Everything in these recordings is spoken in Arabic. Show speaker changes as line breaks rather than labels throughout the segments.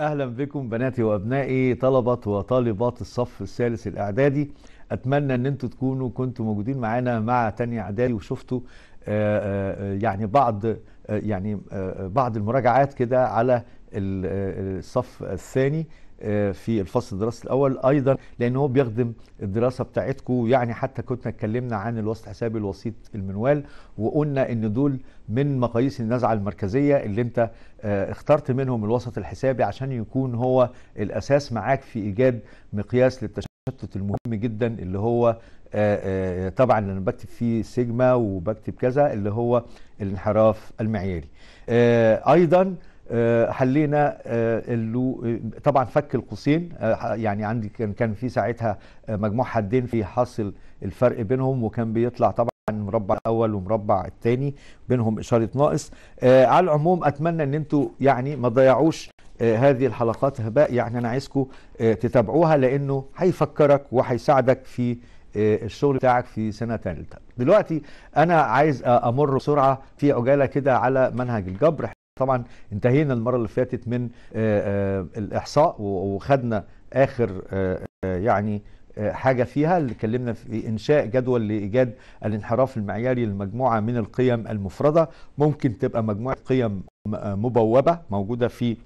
اهلا بكم بناتي وابنائي طلبه وطالبات الصف الثالث الاعدادي اتمنى ان انتم تكونوا كنتوا موجودين معانا مع تانية اعدادي وشفتوا آه، آه، يعني بعض آه، يعني بعض المراجعات كده على الصف الثاني آه، في الفصل الدراسي الاول ايضا لان هو بيخدم الدراسه بتاعتكم يعني حتى كنا اتكلمنا عن الوسط حسابي الوسيط المنوال وقلنا ان دول من مقاييس النزعه المركزيه اللي انت آه، اخترت منهم الوسط الحسابي عشان يكون هو الاساس معاك في ايجاد مقياس للتشتت المهم جدا اللي هو آه، طبعا انا بكتب فيه سيجما وبكتب كذا اللي هو الانحراف المعياري ايضا آه، حلينا آه، آه، طبعا فك القوسين يعني عندي كان كان في ساعتها مجموع حدين في حاصل الفرق بينهم وكان بيطلع طبعا مربع الاول ومربع الثاني بينهم اشاره ناقص على العموم اتمنى ان انتوا يعني ما تضيعوش هذه الحلقات هباء يعني انا عايزكم تتابعوها لانه هيفكرك وهيساعدك في الشغل بتاعك في سنه ثالثه دلوقتي انا عايز امر بسرعه في عجاله كده على منهج الجبر طبعا انتهينا المره اللي فاتت من آه، آه، الاحصاء وخدنا اخر آه، يعني حاجه فيها اللي اتكلمنا في انشاء جدول لايجاد الانحراف المعياري لمجموعه من القيم المفرده ممكن تبقى مجموعه قيم مبوبه موجوده في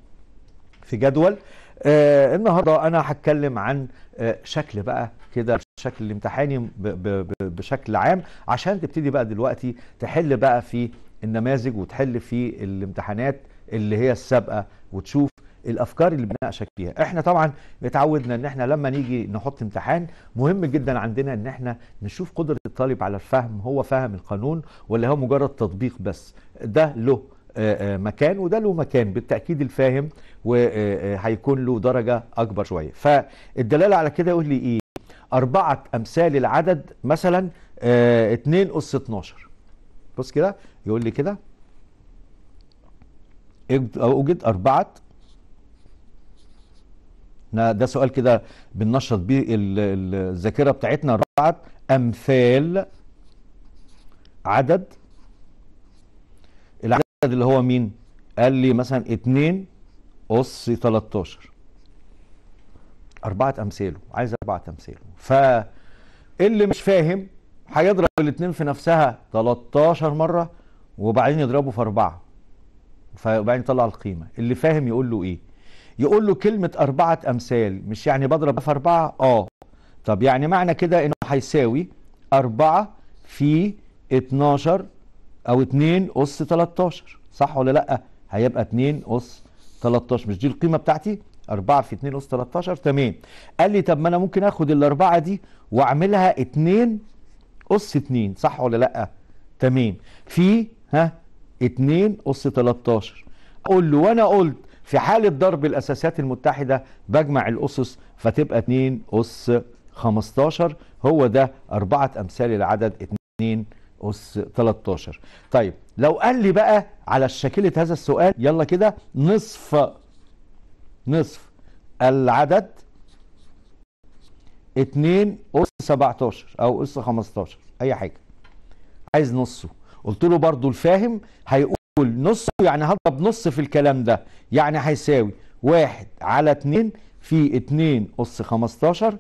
في جدول آه النهارده انا هتكلم عن آه شكل بقى كده شكل الامتحاني بشكل عام عشان تبتدي بقى دلوقتي تحل بقى في النماذج وتحل في الامتحانات اللي هي السابقه وتشوف الافكار اللي بنناقشك فيها احنا طبعا اتعودنا ان احنا لما نيجي نحط امتحان مهم جدا عندنا ان احنا نشوف قدره الطالب على الفهم هو فاهم القانون ولا هو مجرد تطبيق بس ده له آه، آه، مكان وده له مكان بالتاكيد الفاهم وهيكون آه، له درجه اكبر شويه فالدلاله على كده يقول لي ايه اربعه امثال العدد مثلا 2 اس 12 بص كده يقول لي كده اوجد اربعه ده سؤال كده بننشط بيه الذاكره بتاعتنا اربعه امثال عدد العدد اللي هو مين قال لي مثلا 2 اس 13 اربعه امثاله عايز اربعه امثاله ف اللي مش فاهم هيضرب الاثنين في نفسها 13 مره وبعدين يضربه في اربعه فبعدين يطلع القيمه اللي فاهم يقول له ايه يقول له كلمه اربعه امثال مش يعني بضرب في اربعه اه طب يعني معنى كده انه هيساوي أربعة في 12 او 2 اس 13 صح ولا لا هيبقى 2 اس 13 مش دي القيمه بتاعتي 4 في 2 اس 13 تمام قال لي طب ما انا ممكن اخد الاربعه دي واعملها 2 اس 2 صح ولا لا تمام في ها 2 اس 13 اقول له وانا قلت في حالة ضرب الاساسيات المتحدة بجمع الأسس فتبقى 2 أس 15 هو ده أربعة أمثال العدد 2 أس 13 طيب لو قال لي بقى على شكلة هذا السؤال يلا كده نصف نصف العدد 2 أس 17 او اس 15 اي حاجه عايز نصه قلت له برضو الفاهم هيقول نصه يعني هضرب نص في الكلام ده يعني هيساوي واحد على اتنين في اتنين اس 15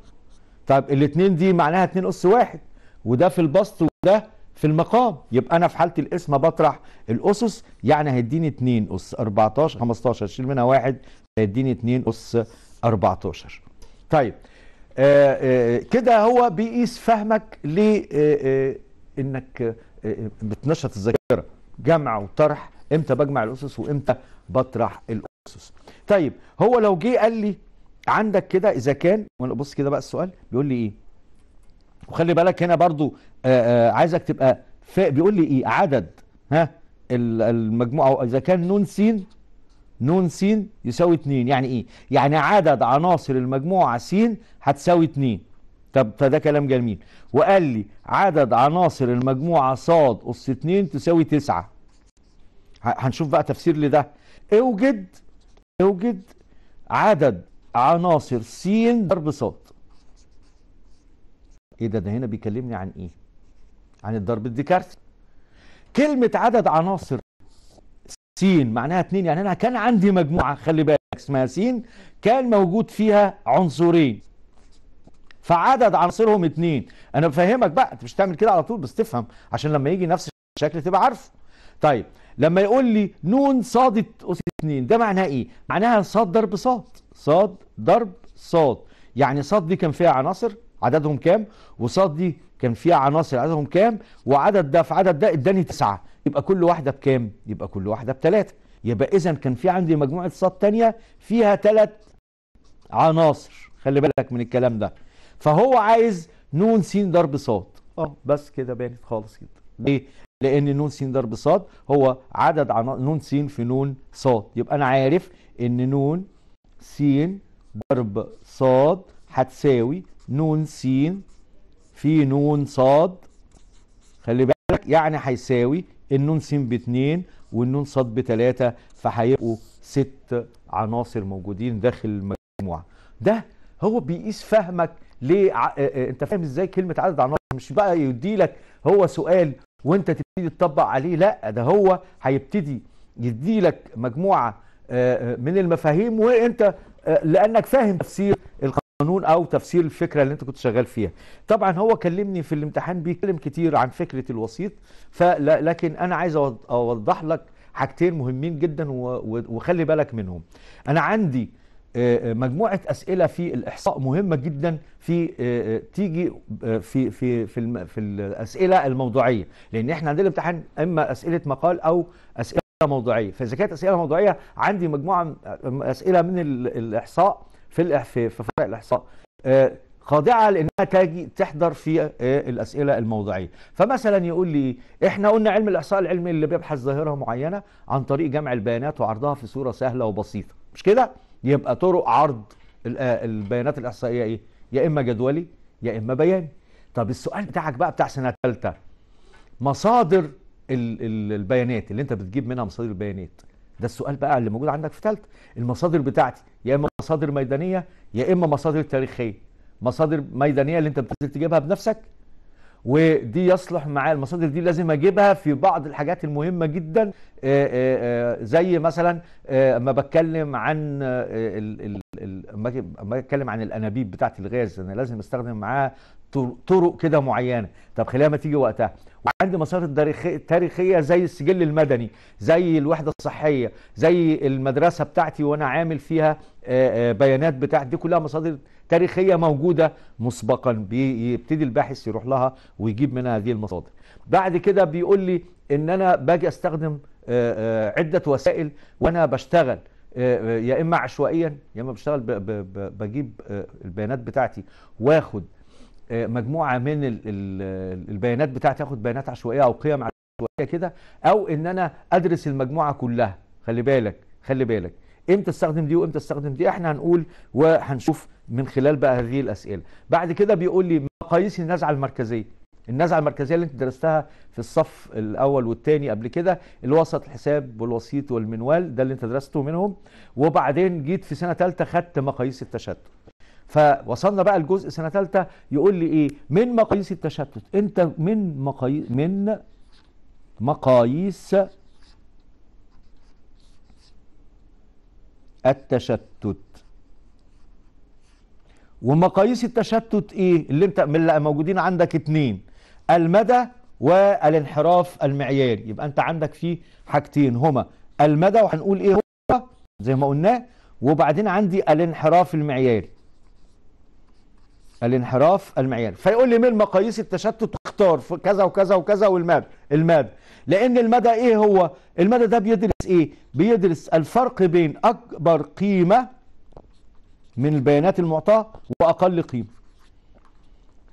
طب الاتنين دي معناها اتنين اس واحد وده في البسط وده في المقام يبقى انا في حاله القسمه بطرح الاسس يعني هيديني 2 اس 14 15 شيل منها واحد هيديني 2 اس 14 طيب آه، آه، كده هو بيقيس فهمك لانك آه، بتنشط الذاكره جمع وطرح امتى بجمع الاسس وامتى بطرح الاسس طيب هو لو جه قال لي عندك كده اذا كان وانا بص كده بقى السؤال بيقول لي ايه وخلي بالك هنا برضو عايزك تبقى بيقول لي ايه عدد ها المجموعه اذا كان نون سين نون س يساوي 2 يعني ايه يعني عدد عناصر المجموعه س هتساوي 2 طب فده كلام جميل وقال لي عدد عناصر المجموعه ص اس 2 تساوي 9 هنشوف بقى تفسير لده اوجد اوجد عدد عناصر س ضرب ص ايه ده ده هنا بيكلمني عن ايه عن الضرب الديكارتي كلمه عدد عناصر سين معناها اتنين يعني انا كان عندي مجموعه خلي بالك اسمها سين كان موجود فيها عنصرين فعدد عناصرهم اتنين انا بفهمك بقى انت مش تعمل كده على طول بس تفهم عشان لما يجي نفس الشكل تبقى عارفه طيب لما يقول لي نون صاد اس 2 ده معناها ايه معناها صاد ضرب صاد صاد ضرب صاد يعني صاد دي كان فيها عناصر عددهم كام وصاد دي كان في عناصر عددهم كام وعدد ده في عدد ده اداني تسعة يبقى كل واحدة بكام يبقى كل واحدة بتلاتة يبقى إذا كان في عندي مجموعة صاد تانية فيها ثلاث عناصر خلي بالك من الكلام ده فهو عايز نون س ضرب صاد اه بس كده بانت خالص كده ليه؟ لأن نون س ضرب صاد هو عدد عنا... نون س في نون صاد يبقى أنا عارف إن نون س ضرب صاد هتساوي نون س في نون صاد خلي بالك يعني هيساوي النون س باتنين والنون صاد بتلاته فهيبقوا ست عناصر موجودين داخل المجموعه ده هو بيقيس فهمك ليه آه، آه، انت فاهم ازاي كلمه عدد عناصر مش بقى يدي لك هو سؤال وانت تبتدي تطبق عليه لا ده هو هيبتدي يدي لك مجموعه آه، من المفاهيم وانت لانك فاهم تفسير القانون قانون او تفسير الفكره اللي انت كنت شغال فيها طبعا هو كلمني في الامتحان بيتكلم كتير عن فكره الوسيط لكن انا عايز اوضح لك حاجتين مهمين جدا وخلي بالك منهم انا عندي مجموعه اسئله في الاحصاء مهمه جدا في تيجي في في في, في الاسئله الموضوعيه لان احنا عندنا امتحان اما اسئله مقال او اسئله موضوعيه فاذا كانت اسئله موضوعيه عندي مجموعه اسئله من الاحصاء في في فرق الإحصاء آه، خاضعة لأنها تجي تحضر في آه، الأسئلة الموضعية فمثلا يقول لي إحنا قلنا علم الإحصاء العلمي اللي بيبحث ظاهرة معينة عن طريق جمع البيانات وعرضها في صورة سهلة وبسيطة مش كده يبقى طرق عرض آه، البيانات الإحصائية إيه يا إما جدولي يا إما بياني طب السؤال بتاعك بقى بتاع سنة ثالثة مصادر البيانات اللي انت بتجيب منها مصادر البيانات ده السؤال بقى اللي موجود عندك في ثالثه المصادر بتاعتي يا اما مصادر ميدانيه يا اما مصادر تاريخيه مصادر ميدانيه اللي انت بتنزل تجيبها بنفسك ودي يصلح معايا المصادر دي لازم اجيبها في بعض الحاجات المهمه جدا آه، آه، آه، زي مثلا اما بتكلم عن اما بتكلم عن الانابيب بتاعت الغاز انا لازم استخدم معاها طرق كده معينه طب خليها ما تيجي وقتها وعندي مسار تاريخيه زي السجل المدني زي الوحده الصحيه زي المدرسه بتاعتي وانا عامل فيها بيانات بتاعت دي كلها مصادر تاريخيه موجوده مسبقا بيبتدي الباحث يروح لها ويجيب منها هذه المصادر بعد كده بيقول لي ان انا باجي استخدم عده وسائل وانا بشتغل يا اما عشوائيا يا اما بشتغل بجيب البيانات بتاعتي واخد آه، مجموعه من البيانات بتاعتي اخد بيانات عشوائيه او قيم عشوائيه كده او ان انا ادرس المجموعه كلها خلي بالك خلي بالك امتى استخدم دي وامتى استخدم دي احنا هنقول وهنشوف من خلال بقى هذه الاسئله بعد كده بيقول لي مقاييس النزعه المركزيه النزعه المركزيه اللي انت درستها في الصف الاول والثاني قبل كده الوسط الحساب والوسيط والمنوال ده اللي انت درسته منهم وبعدين جيت في سنه ثالثه خدت مقاييس التشتت فوصلنا بقى لجزء سنه ثالثه يقول لي ايه من مقاييس التشتت انت من مقاييس من مقاييس التشتت ومقاييس التشتت ايه اللي انت من موجودين عندك اتنين المدى والانحراف المعياري يبقى انت عندك فيه حاجتين هما المدى وهنقول ايه هو زي ما قلناه وبعدين عندي الانحراف المعياري الانحراف المعياري فيقول لي من مقاييس التشتت اختار كذا وكذا وكذا والمدى المدى لان المدى ايه هو المدى ده بيدرس ايه بيدرس الفرق بين اكبر قيمه من البيانات المعطاه واقل قيمه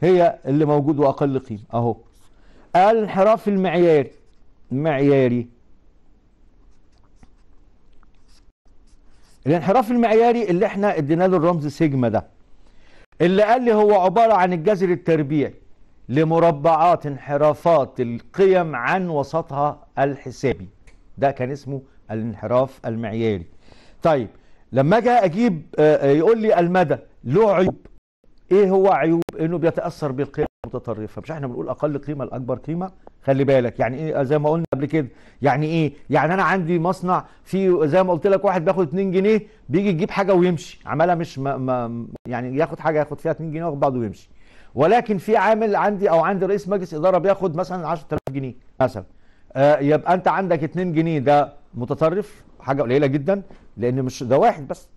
هي اللي موجود واقل قيمه اهو الانحراف المعياري معياري الانحراف المعياري اللي احنا ادينا له الرمز سيجما ده اللي قال لي هو عبارة عن الجذر التربيعي لمربعات انحرافات القيم عن وسطها الحسابي ده كان اسمه الانحراف المعياري طيب لما اجي اجيب آه، آه، يقول لي المدى له عيوب ايه هو عيوب انه بيتاثر بالقيم متطرفه مش احنا بنقول اقل قيمه لاكبر قيمه خلي بالك يعني ايه زي ما قلنا قبل كده يعني ايه يعني انا عندي مصنع فيه زي ما قلت لك واحد بياخد 2 جنيه بيجي يجيب حاجه ويمشي عماله مش ما ما يعني ياخد حاجه ياخد فيها 2 جنيه وياخد بعضه ويمشي ولكن في عامل عندي او عندي رئيس مجلس اداره بياخد مثلا 10000 جنيه مثلا آه يبقى انت عندك 2 جنيه ده متطرف حاجه قليله جدا لان مش ده واحد بس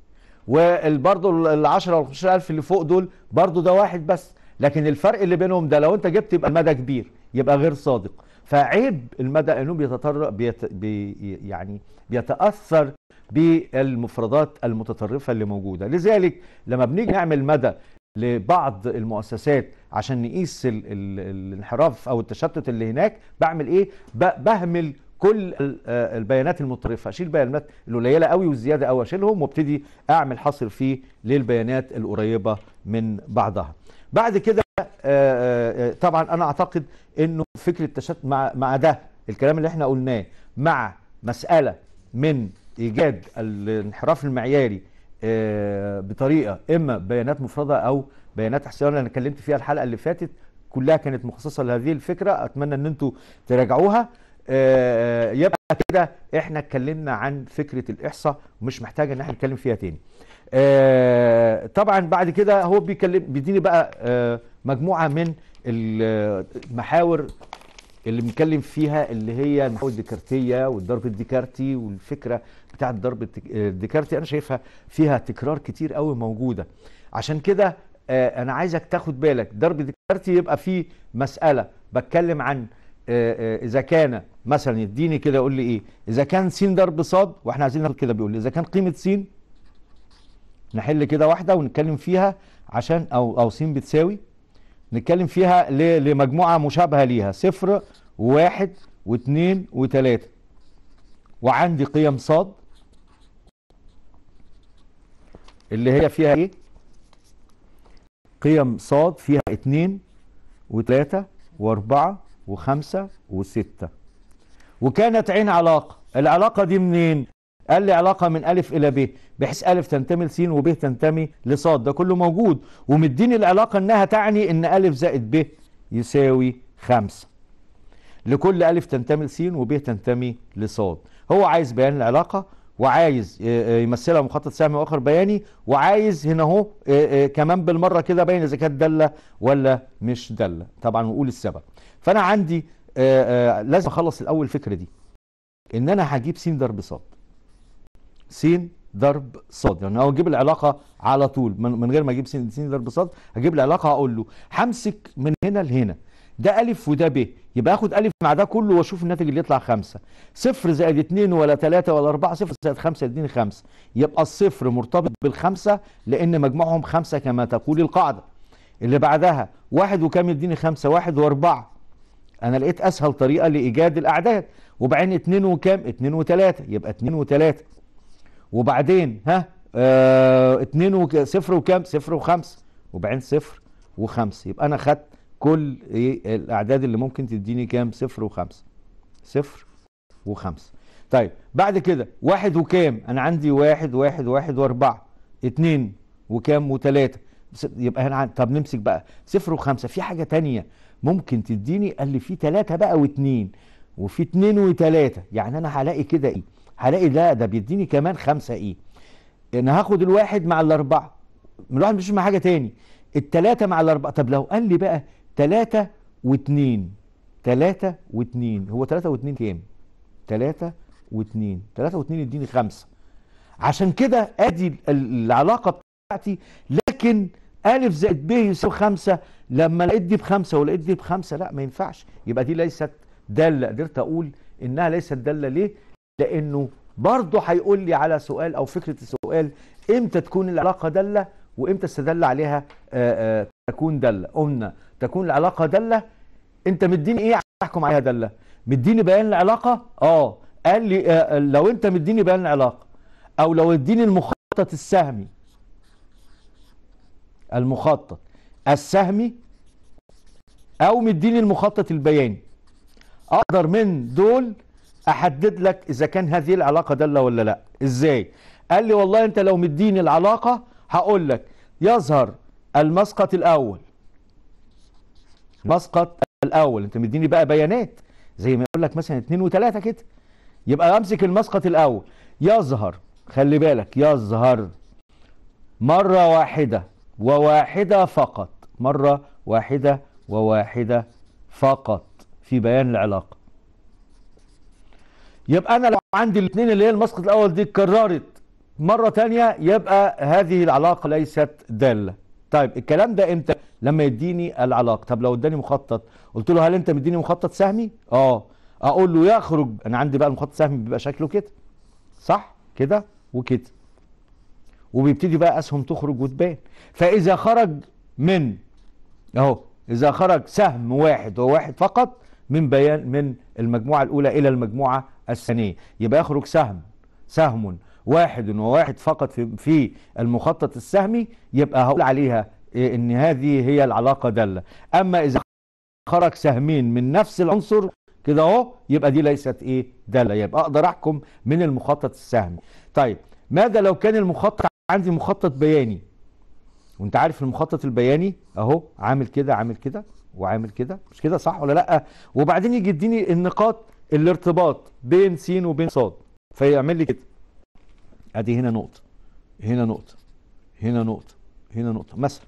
وبرضه ال 10 وال 15000 اللي فوق دول برضه ده واحد بس لكن الفرق اللي بينهم ده لو انت جبت يبقى المدى كبير يبقى غير صادق فعيب المدى انه بيتطرق بيت بي يعني بيتاثر بالمفردات المتطرفه اللي موجوده لذلك لما بنيجي نعمل مدى لبعض المؤسسات عشان نقيس الانحراف او التشتت اللي هناك بعمل ايه بهمل كل آه، البيانات المتطرفه اشيل البيانات القليله قوي والزياده قوي اشيلهم وابتدي اعمل حصر فيه للبيانات القريبه من بعضها بعد كده آه، آه، آه، طبعا انا اعتقد انه فكره التشتت مع مع ده الكلام اللي احنا قلناه مع مساله من ايجاد الانحراف المعياري بطريقه اما بيانات مفرده او بيانات احصائيه انا اتكلمت فيها الحلقه اللي فاتت كلها كانت مخصصه لهذه الفكره اتمنى ان انتم تراجعوها يبقى كده احنا اتكلمنا عن فكره الاحصاء ومش محتاج ان احنا نتكلم فيها تاني آه طبعا بعد كده هو بيكلم بيديني بقى آه مجموعه من المحاور اللي بنتكلم فيها اللي هي المحاور الديكارتيه والضرب الديكارتي والفكره بتاعه الضرب آه، الديكارتي انا شايفها فيها تكرار كتير قوي موجوده عشان كده آه انا عايزك تاخد بالك ضرب ديكارتي يبقى فيه مساله بتكلم عن آه، آه، اذا كان مثلا يديني كده يقول لي ايه اذا كان س ضرب ص واحنا عايزين ناخد كده بيقول لي اذا كان قيمه س نحل كده واحده ونتكلم فيها عشان او او س بتساوي نتكلم فيها لمجموعه مشابهه ليها صفر وواحد واثنين وثلاثه وعندي قيم صاد اللي هي فيها ايه قيم صاد فيها اتنين وتلاتة واربعة وخمسة وستة وكانت عين علاقة العلاقة دي منين قال لي علاقة من ألف إلى ب بحيث ألف تنتمي لسين وب تنتمي لصاد ده كله موجود ومديني العلاقة إنها تعني إن ألف زائد ب يساوي خمسة لكل ألف تنتمي لسين وب تنتمي لصاد هو عايز بيان العلاقة وعايز آه، آه، يمثلها مخطط سهمي واخر بياني وعايز هنا اهو آه، كمان بالمره كده بين اذا كانت داله ولا مش داله طبعا ونقول السبب فانا عندي لازم اخلص الاول الفكره دي ان انا هجيب س ضرب ص س ضرب ص يعني انا اجيب العلاقه على طول من غير ما اجيب س س ضرب ص هجيب العلاقه هقول له همسك من هنا لهنا ده ألف وده ب يبقى اخد ألف مع ده كله واشوف الناتج اللي يطلع خمسة صفر زائد اتنين ولا تلاتة ولا أربعة صفر زائد خمسة يديني خمسة يبقى الصفر مرتبط بالخمسة لأن مجموعهم خمسة كما تقول القاعدة اللي بعدها واحد وكام يديني خمسة واحد وأربعة أنا لقيت أسهل طريقة لإيجاد الأعداد وبعدين اتنين وكام اتنين وتلاتة يبقى اتنين وتلاتة وبعدين ها اه اتنين وك... صفر وكام صفر وخمسة وبعدين صفر وخمسة يبقى انا خدت كل ايه الاعداد اللي ممكن تديني كام صفر وخمسة صفر وخمسة طيب بعد كده واحد وكام انا عندي واحد واحد واحد واربعة اتنين وكام وتلاتة يبقى هنا طب نمسك بقى صفر وخمسة في حاجة تانية ممكن تديني قال لي في تلاتة بقى واتنين وفي اتنين وتلاتة يعني انا هلاقي كده ايه هلاقي لا ده بيديني كمان خمسة ايه انا هاخد الواحد مع الاربعة الواحد مش مع حاجة تاني التلاتة مع الاربعة طب لو قال لي بقى تلاتة واتنين تلاتة واتنين هو تلاتة واتنين كام تلاتة واتنين تلاتة واتنين يديني خمسة عشان كده ادي العلاقة بتاعتي لكن ألف زائد ب يساوي خمسة لما لقيت دي بخمسة ولقيت دي بخمسة لا ما ينفعش يبقى دي ليست دالة قدرت أقول إنها ليست دالة ليه؟ لانه برضه هيقول لي على سؤال او فكره السؤال امتى تكون العلاقه داله وامتى استدل عليها آآ آه، آآ آه، تكون داله قلنا تكون العلاقه داله انت مديني ايه احكم عليها داله مديني بيان العلاقه اه قال لي آه، لو انت مديني بيان العلاقه او لو اديني المخطط السهمي المخطط السهمي او مديني المخطط البياني اقدر من دول احدد لك اذا كان هذه العلاقه داله ولا لا ازاي قال لي والله انت لو مديني العلاقه هقول لك يظهر المسقط الاول مسقط الاول انت مديني بقى بيانات زي ما يقول لك مثلا اثنين وثلاثه كده يبقى امسك المسقط الاول يظهر خلي بالك يظهر مره واحده وواحده فقط مره واحده وواحده فقط في بيان العلاقه يبقى انا لو عندي الاثنين اللي هي المسقط الاول دي اتكررت مره ثانيه يبقى هذه العلاقه ليست داله طيب الكلام ده امتى لما يديني العلاقه طب لو اداني مخطط قلت له هل انت مديني مخطط سهمي اه اقول له يخرج انا عندي بقى المخطط السهمي بيبقى شكله كده صح كده وكده وبيبتدي بقى اسهم تخرج وتبان فاذا خرج من اهو اذا خرج سهم واحد وواحد فقط من بيان من المجموعة الأولى إلى المجموعة الثانية يبقى يخرج سهم سهم واحد وواحد فقط في, في المخطط السهمي يبقى هقول عليها إن هذه هي العلاقة دالة أما إذا خرج سهمين من نفس العنصر كده اهو يبقى دي ليست ايه داله يبقى اقدر احكم من المخطط السهمي طيب ماذا لو كان المخطط عندي مخطط بياني وانت عارف المخطط البياني اهو عامل كده عامل كده وعامل كده مش كده صح ولا لا وبعدين يجي يديني النقاط الارتباط بين س وبين ص فيعمل لي كده ادي هنا نقطه هنا نقطه هنا نقطه هنا نقطه مثلا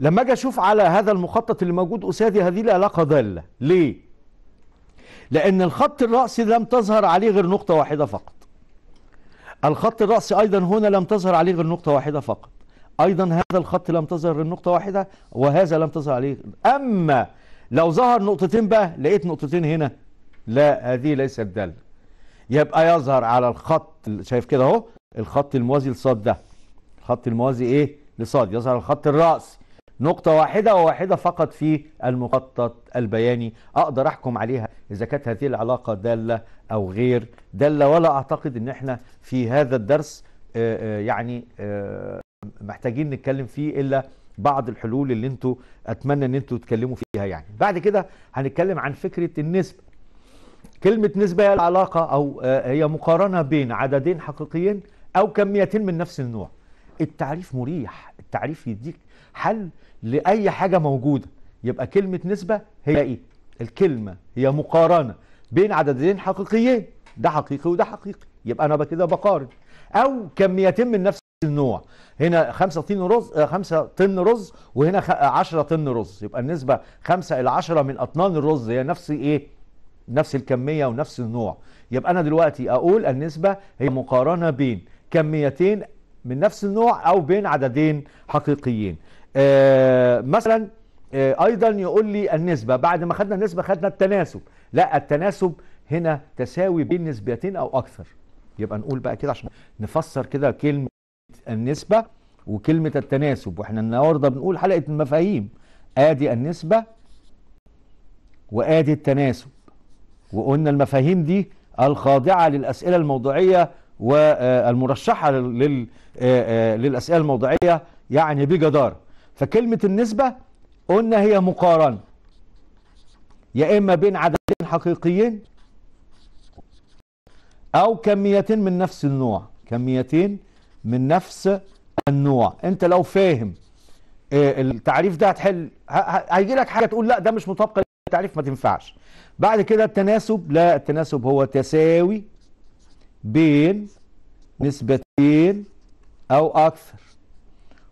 لما اجي اشوف على هذا المخطط اللي موجود قصادي هذه العلاقه ضاله ليه لان الخط الراسي لم تظهر عليه غير نقطه واحده فقط الخط الراسي ايضا هنا لم تظهر عليه غير نقطه واحده فقط أيضا هذا الخط لم تظهر النقطة واحدة وهذا لم تظهر عليه أما لو ظهر نقطتين بقى لقيت نقطتين هنا لا هذه ليست دالة يبقى يظهر على الخط شايف كده اهو الخط الموازي لصاد ده الخط الموازي ايه لصاد يظهر الخط الرأسي نقطة واحدة وواحدة فقط في المخطط البياني أقدر أحكم عليها إذا كانت هذه العلاقة دالة أو غير دالة ولا أعتقد أن احنا في هذا الدرس آه، آه، يعني آه، محتاجين نتكلم فيه الا بعض الحلول اللي انتوا اتمنى ان انتوا تتكلموا فيها يعني بعد كده هنتكلم عن فكره النسبه كلمه نسبه هي العلاقه او آه، هي مقارنه بين عددين حقيقيين او كميتين من نفس النوع التعريف مريح التعريف يديك حل لاي حاجه موجوده يبقى كلمه نسبه هي ايه الكلمه هي مقارنه بين عددين حقيقيين ده حقيقي وده حقيقي يبقى انا كده بقارن او كميتين من نفس النوع هنا 5 طن رز 5 آه، طن رز وهنا 10 آه، طن رز يبقى النسبه 5 الى 10 من اطنان الرز هي نفس ايه نفس الكميه ونفس النوع يبقى انا دلوقتي اقول النسبه هي مقارنه بين كميتين من نفس النوع او بين عددين حقيقيين آه مثلا آه ايضا يقول لي النسبه بعد ما خدنا النسبه خدنا التناسب لا التناسب هنا تساوي بين نسبتين او اكثر يبقى نقول بقى كده عشان نفسر كده كلمه النسبة وكلمة التناسب واحنا النهاردة بنقول حلقة المفاهيم ادي النسبة وادي التناسب وقلنا المفاهيم دي الخاضعة للأسئلة الموضوعية والمرشحة آه، آه، آه، للأسئلة الموضوعية يعني بجدارة فكلمة النسبة قلنا هي مقارنة يا إما بين عددين حقيقيين أو كميتين من نفس النوع كميتين من نفس النوع انت لو فاهم آه، التعريف ده هتحل هيجي لك حاجه تقول لا ده مش مطابقه للتعريف ما تنفعش بعد كده التناسب لا التناسب هو تساوي بين نسبتين او اكثر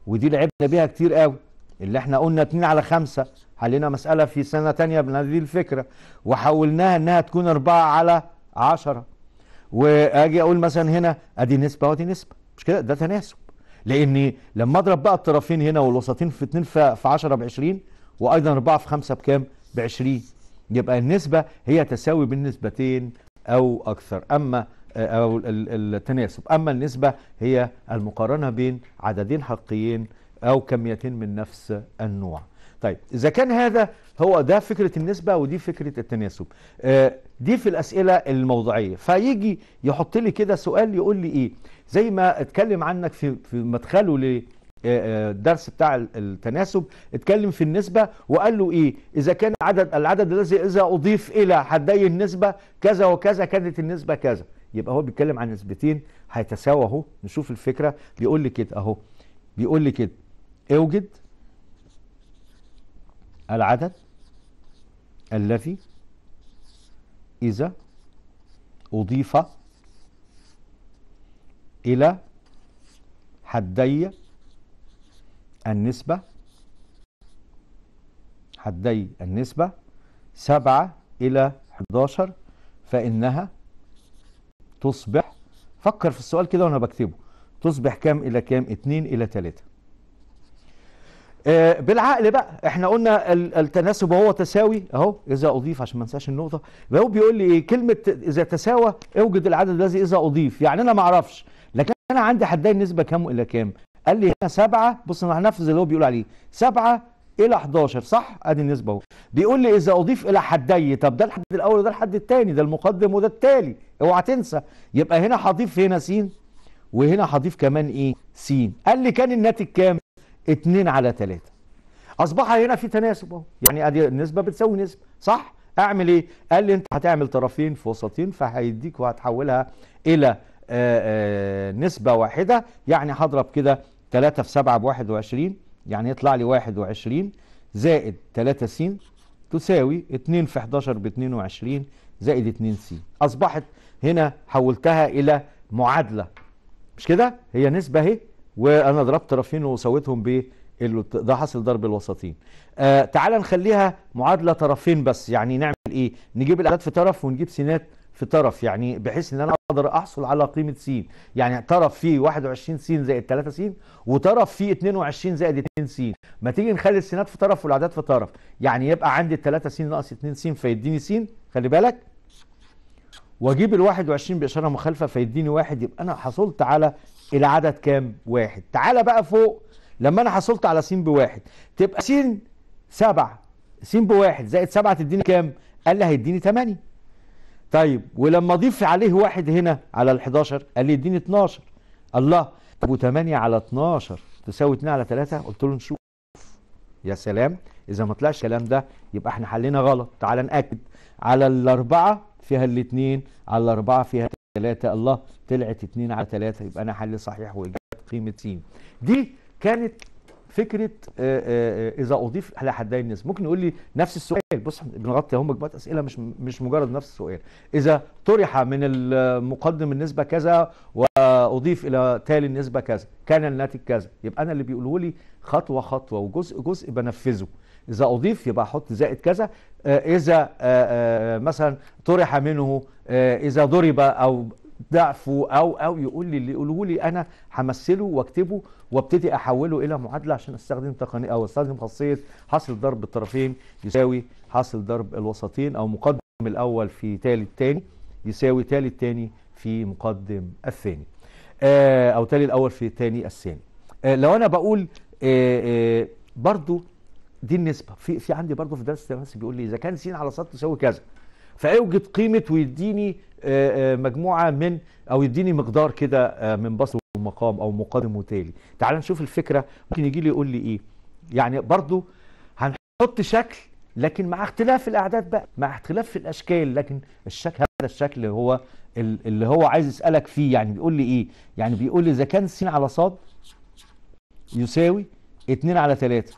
ودي لعبنا بيها كتير قوي اللي احنا قلنا 2 على 5 حلينا مسألة في سنة تانية بهذه الفكرة وحولناها انها تكون 4 على 10 واجي اقول مثلا هنا ادي نسبة وادي نسبة مش كده ده تناسب لان لما اضرب بقى الطرفين هنا والوسطين في 2 في 10 ب 20 وايضا 4 في 5 بكام ب 20 يبقى النسبه هي تساوي بالنسبتين او اكثر اما آه، او التناسب اما النسبه هي المقارنه بين عددين حقيقيين او كميتين من نفس النوع طيب اذا كان هذا هو ده فكره النسبه ودي فكره التناسب آه، دي في الأسئلة الموضوعية فيجي يحط لي كده سؤال يقول لي إيه زي ما اتكلم عنك في, في مدخله ل الدرس بتاع التناسب اتكلم في النسبة وقال له ايه اذا كان عدد العدد الذي اذا اضيف الى حدي النسبة كذا وكذا كانت النسبة كذا يبقى هو بيتكلم عن نسبتين هيتساوى اهو نشوف الفكرة بيقول لي كده اهو بيقول لي كده اوجد العدد الذي إذا أضيف إلى حدي النسبة حدي النسبة سبعة إلى 11 فإنها تصبح فكر في السؤال كده وأنا بكتبه تصبح كام إلى كام؟ 2 إلى 3 آه، بالعقل بقى احنا قلنا التناسب هو تساوي اهو اذا اضيف عشان ما انساش النقطه هو بيقول لي إيه؟ كلمه اذا تساوى اوجد العدد الذي اذا اضيف يعني انا ما اعرفش لكن انا عندي حداي النسبه كام الى كام قال لي هنا 7 بص انا هنفذ اللي هو بيقول عليه 7 الى 11 صح ادي النسبه اهو بيقول لي اذا اضيف الى حدي طب ده الحد الاول وده الحد الثاني ده المقدم وده التالي اوعى تنسى يبقى هنا هضيف هنا س وهنا هضيف كمان ايه س قال لي كان الناتج كام 2 على 3 اصبح هنا في تناسب اهو يعني ادي النسبه بتساوي نسبه صح اعمل ايه قال لي انت هتعمل طرفين في وسطين فهيديك وهتحولها الى آآ آه، آآ آه، نسبه واحده يعني هضرب كده 3 في 7 ب 21 يعني يطلع لي 21 زائد 3 س تساوي 2 في 11 ب 22 زائد 2 س اصبحت هنا حولتها الى معادله مش كده هي نسبه اهي وانا ضربت طرفين وسويتهم ب ده حاصل ضرب الوسطين آه تعال نخليها معادله طرفين بس يعني نعمل ايه نجيب الاعداد في طرف ونجيب سينات في طرف يعني بحيث ان انا اقدر احصل على قيمه س يعني طرف فيه 21 س زائد 3 س وطرف فيه 22 زائد 2 س ما تيجي نخلي السينات في طرف والاعداد في طرف يعني يبقى عندي 3 س ناقص 2 س فيديني س خلي بالك واجيب ال 21 باشاره مخالفه فيديني واحد يبقى انا حصلت على الى عدد كام واحد تعالى بقى فوق لما انا حصلت على س بواحد تبقى س سبعة س بواحد زائد سبعة تديني كام قال لي هيديني تمانية طيب ولما اضيف عليه واحد هنا على ال11 قال لي اديني 12 الله طب و8 على 12 تساوي 2 على 3 قلت له نشوف يا سلام اذا ما طلعش الكلام ده يبقى احنا حلينا غلط تعال ناكد على الاربعه فيها الاثنين على الاربعه فيها 3 الله طلعت 2 على 3 يبقى انا حل صحيح واجابه قيمه س دي كانت فكره آه، آه، اذا اضيف على حدي النسب ممكن يقول لي نفس السؤال بص بنغطي هم مجموعه اسئله مش مش مجرد نفس السؤال اذا طرح من المقدم النسبه كذا واضيف الى تالي النسبه كذا كان الناتج كذا يبقى انا اللي بيقولوا لي خطوه خطوه وجزء جزء بنفذه اذا اضيف يبقى احط زائد كذا آه، اذا آه، آه، مثلا طرح منه اذا ضرب او ضعفه او او يقول لي اللي يقوله لي انا همثله واكتبه وابتدي احوله الى معادله عشان استخدم تقنيه او استخدم خاصيه حاصل ضرب الطرفين يساوي حاصل ضرب الوسطين او مقدم الاول في تالي الثاني يساوي تالي الثاني في مقدم الثاني او تالي الاول في تاني الثاني لو انا بقول برضو دي النسبه في في عندي برضه في درس دراسي بيقول لي اذا كان س على ص تساوي كذا فاوجد قيمه ويديني آه، آه، مجموعه من او يديني مقدار كده آه، من بسط ومقام او مقدم وتالي تعال نشوف الفكره ممكن يجي لي يقول لي ايه يعني برضه هنحط شكل لكن مع اختلاف الاعداد بقى مع اختلاف في الاشكال لكن الشكل هذا الشكل هو اللي هو عايز يسالك فيه يعني بيقول لي ايه يعني بيقول لي اذا كان س على ص يساوي 2 على 3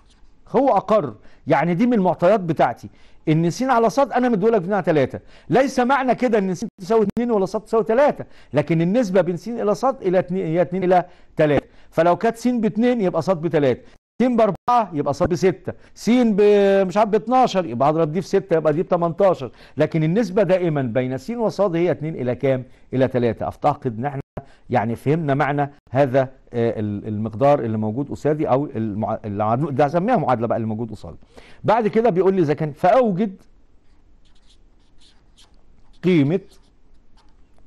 هو أقر يعني دي من المعطيات بتاعتي ان س على ص انا مديهولك بانها 3 ليس معنى كده ان س تساوي 2 ولا ص تساوي 3 لكن النسبه بين س الى ص الى 2 هي 2 الى 3 فلو كانت س ب 2 يبقى ص ب 3 س ب 4 يبقى ص ب 6 س ب مش عارف ب 12 يبقى هضرب دي في 6 يبقى دي ب 18 لكن النسبه دائما بين س وص هي 2 الى كام؟ الى 3 افتقد ان احنا يعني فهمنا معنى هذا آه، المقدار اللي موجود قصادي او المع... ده هسميها معادله بقى اللي موجود قصادي بعد كده بيقول لي اذا كان فاوجد قيمه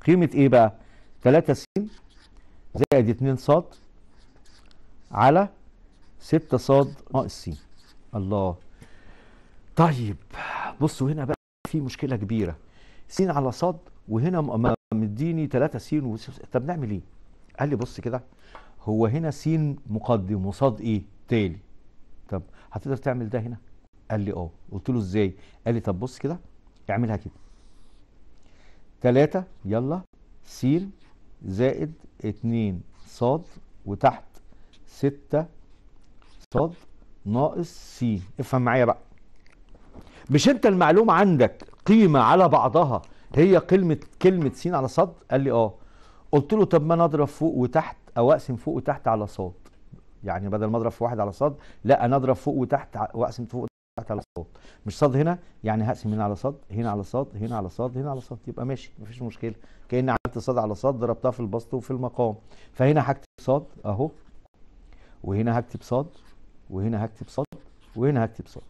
قيمه ايه بقى 3 س زائد 2 ص على 6 ص ناقص س الله طيب بصوا هنا بقى في مشكله كبيره س على ص وهنا مديني 3 س و طب نعمل ايه؟ قال لي بص كده هو هنا س مقدم وصاد ايه؟ تالي طب هتقدر تعمل ده هنا؟ قال لي اه قلت له ازاي؟ قال لي طب بص كده اعملها كده 3 يلا س زائد 2 صاد وتحت 6 صاد ناقص س افهم معايا بقى مش انت المعلومه عندك قيمه على بعضها هي كلمه كلمه سين على صاد قال لي اه قلت له طب ما انا اضرب فوق وتحت او اقسم فوق وتحت على صاد يعني بدل ما اضرب في واحد على صاد لا انا اضرب فوق وتحت واقسم فوق وتحت على صاد مش صاد هنا يعني هقسم هنا على صاد هنا على صاد هنا على صاد هنا على صاد يبقى ماشي مفيش مشكله كاني عملت صاد على صاد ضربتها في البسط وفي المقام فهنا هكتب صاد اهو وهنا هكتب صاد وهنا هكتب صاد وهنا هكتب صاد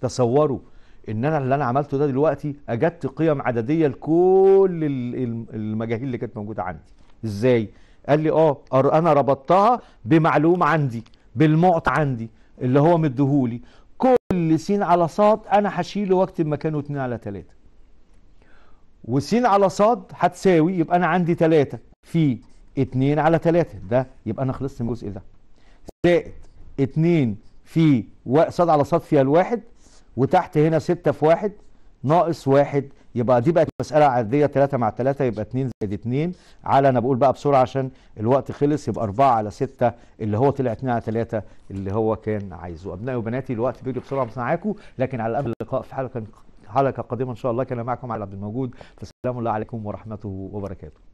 تصوروا ان انا اللي انا عملته ده دلوقتي اجدت قيم عدديه لكل المجاهيل اللي كانت موجوده عندي ازاي قال لي اه انا ربطتها بمعلوم عندي بالمعط عندي اللي هو مديهولي كل س على صاد انا هشيله واكتب مكانه 2 على 3 وس على صاد هتساوي يبقى انا عندي 3 في 2 على 3 ده يبقى انا خلصت من الجزء ده زائد 2 في صاد على صاد فيها الواحد وتحت هنا 6 في 1 ناقص 1 يبقى دي بقت مسألة عادية 3 مع 3 يبقى 2 زائد 2 على أنا بقول بقى بسرعة عشان الوقت خلص يبقى 4 على 6 اللي هو طلع 2 على 3 اللي هو كان عايزه أبنائي وبناتي الوقت بيجي بسرعة معاكم لكن على قبل اللقاء في حلقة حلقة قادمة إن شاء الله كان معكم على عبد الموجود فسلام الله عليكم ورحمته وبركاته